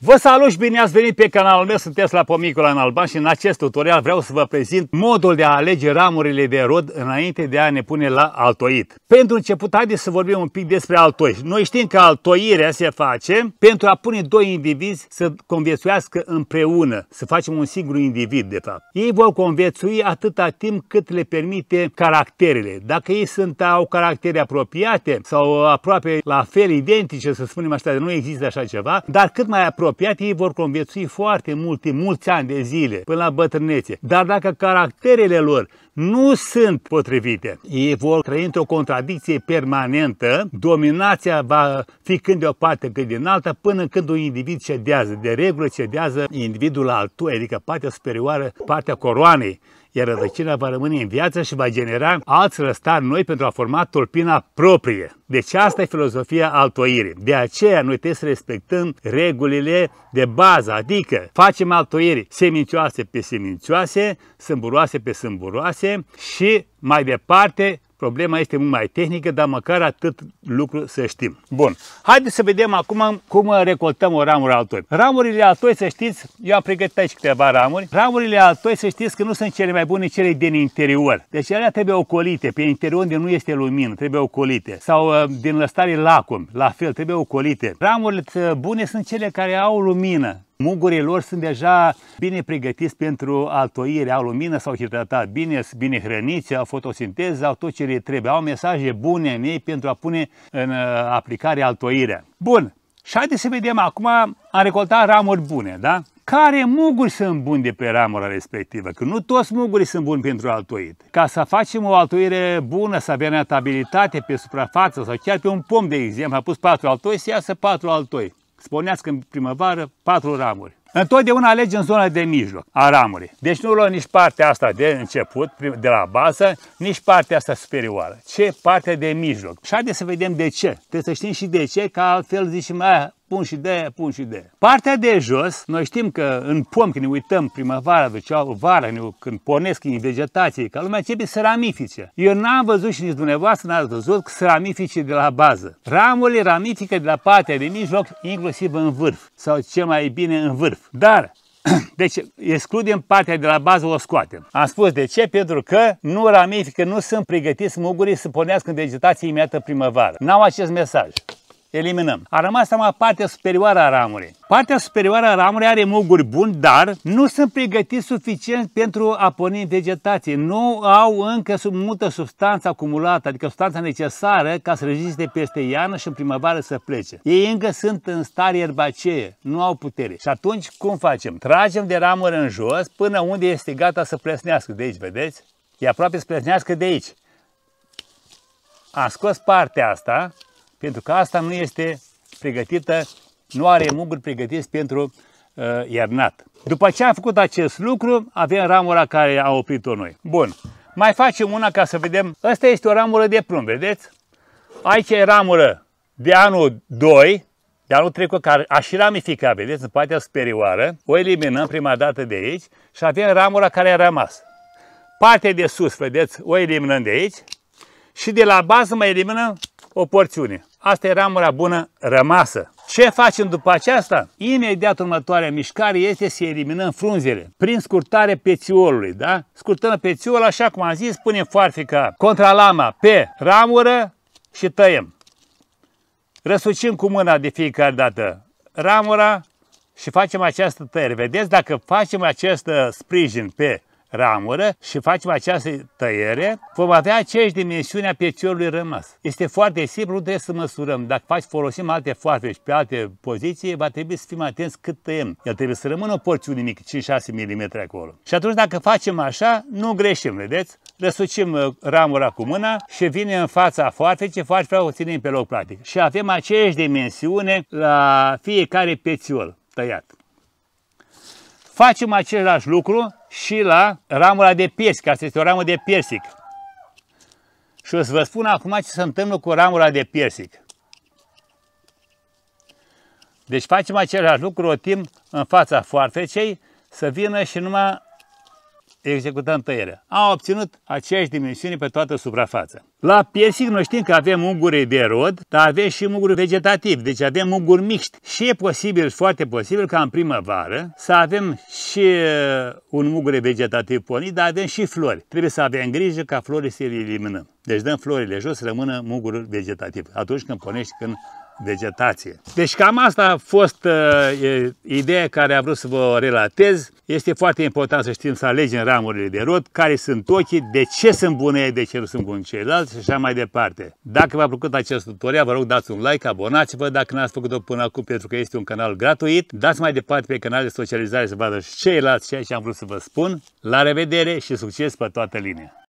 Vă salut și bine ați venit pe canalul meu, sunteți la Pomicula în Alban și în acest tutorial vreau să vă prezint modul de a alege ramurile de rod înainte de a ne pune la altoit. Pentru început, haideți să vorbim un pic despre altoi. Noi știm că altoirea se face pentru a pune doi indivizi să conviețuiască împreună, să facem un singur individ de fapt. Ei vor conviețui atâta timp cât le permite caracterele. Dacă ei sunt, au caractere apropiate sau aproape la fel identice, să spunem așa, nu există așa ceva, dar cât mai apropiate apropiat, ei vor conviețui foarte multe, mulți ani de zile, până la bătrânețe. Dar dacă caracterele lor nu sunt potrivite, ei vor trăi într-o contradicție permanentă, dominația va fi când de o parte, când din alta, până când un individ cedează. De regulă cedează individul altul, adică partea superioară, partea coroanei iar rădăcina va rămâne în viață și va genera alți răstari noi pentru a forma tulpina proprie. Deci asta e filozofia altoirii. De aceea noi trebuie să respectăm regulile de bază, adică facem altoiri semincioase pe semincioase, sâmburoase pe sâmburoase și mai departe Problema este mult mai tehnică, dar măcar atât lucru să știm. Bun, haideți să vedem acum cum recoltăm o ramură altoi. Ramurile altoi, să știți, eu am pregătit aici câteva ramuri. Ramurile altoi, să știți că nu sunt cele mai bune, cele din interior. Deci alea trebuie ocolite, pe interior unde nu este lumină, trebuie ocolite. Sau uh, din lăstare lacum, la fel, trebuie ocolite. Ramurile uh, bune sunt cele care au lumină, Mugurii lor sunt deja bine pregătiți pentru altoire, au lumină, s-au hidratat bine, sunt bine hrăniți, au fotosinteză, au tot ce le trebuie, au mesaje bune în ei pentru a pune în uh, aplicare altoirea. Bun, și haideți să vedem acum, a recoltat ramuri bune, da? Care muguri sunt buni de pe ramura respectivă? Că nu toți mugurii sunt buni pentru altoit. Ca să facem o altoire bună, să avem natabilitate pe suprafață sau chiar pe un pom, de exemplu, a pus patru altoi, să iasă patru altoi spunească că în primăvară patru ramuri. Întotdeauna alege în zona de mijloc a ramurii. Deci nu luăm nici partea asta de început, de la bază, nici partea asta superioară, ce parte de mijloc. Și haideți să vedem de ce. Trebuie să știm și de ce, ca altfel zicem, ah, pun și de aia, pun și de aia. Partea de jos, noi știm că în pom, când ne uităm primăvara, duceau vara, când pornesc în vegetație, că lumea începe să ramifice. Eu n-am văzut și nici dumneavoastră n-ați văzut că se ramifice de la bază. Ramurile ramifică de la partea de mijloc, inclusiv în vârf, sau ce mai bine în vârf. Dar deci excludem partea de la bază, o scoatem. Am spus de ce? Pentru că nu ramifică, nu sunt pregătiți mugurii să pornească în vegetație imediată primăvară. N-au acest mesaj eliminăm. A rămas numai partea superioară a ramurii. Partea superioară a ramurii are muguri buni, dar nu sunt pregătiți suficient pentru a porni în vegetație. Nu au încă sub multă substanță acumulată, adică substanța necesară ca să reziste peste iarnă și în primăvară să plece. Ei încă sunt în stare erbacee, nu au putere. Și atunci cum facem? Tragem de ramuri în jos până unde este gata să plesnească. De aici, vedeți? E aproape să plesnească de aici. Am scos partea asta, pentru că asta nu este pregătită, nu are muguri pregătiți pentru uh, iernat. După ce am făcut acest lucru, avem ramura care a oprit-o noi. Bun, mai facem una ca să vedem. Asta este o ramură de prun, vedeți? Aici e ramură de anul 2, de anul trecut, care a și ramificat, vedeți, în partea superioară. O eliminăm prima dată de aici și avem ramura care a rămas. Partea de sus, vedeți, o eliminăm de aici și de la bază mai eliminăm o porțiune. Asta e ramura bună rămasă. Ce facem după aceasta? Imediat următoarea mișcare este să eliminăm frunzele prin scurtare pețiolului, da? Scurtăm pețiolul, așa cum am zis, punem foarfica lama pe ramură și tăiem. Răsucim cu mâna de fiecare dată ramura și facem această tăiere. Vedeți, dacă facem acest sprijin pe ramură și facem această tăiere, vom avea aceeași dimensiune a peciorului rămas. Este foarte simplu, nu trebuie să măsurăm. Dacă faci, folosim alte foarfe și pe alte poziții, va trebui să fim atenți cât tăiem. El trebuie să rămână o porțiune mică, 5-6 mm acolo. Și atunci dacă facem așa, nu greșim, vedeți? răsucim uh, ramura cu mâna și vine în fața foarfecei, foarfecea o ținem pe loc practic. Și avem aceeași dimensiune la fiecare pețiol tăiat. Facem același lucru și la ramura de piersic. Asta este o ramă de piersic. Și o să vă spun acum ce se întâmplă cu ramura de piersic. Deci facem același lucru, rotim în fața foarfecei, să vină și numai executăm tăierea. Am obținut aceeași dimensiune pe toată suprafața. La piersic noi știm că avem unguri de rod, dar avem și unguri vegetativ, deci avem unguri mixt. Și e posibil, foarte posibil, ca în primăvară să avem și uh, un mugure vegetativ pornit, dar avem și flori. Trebuie să avem grijă ca florii să le eliminăm. Deci dăm florile jos, rămână mugurul vegetativ. Atunci când pornești, când vegetație. Deci cam asta a fost uh, ideea care am vrut să vă relatez. Este foarte important să știm să alegem ramurile de rod, care sunt ochii, de ce sunt bune, de ce nu sunt buni ceilalți și așa mai departe. Dacă v-a plăcut acest tutorial, vă rog dați un like, abonați-vă dacă n-ați făcut-o până acum pentru că este un canal gratuit. Dați mai departe pe canal de socializare să vadă și ceilalți ceea ce am vrut să vă spun. La revedere și succes pe toată linia!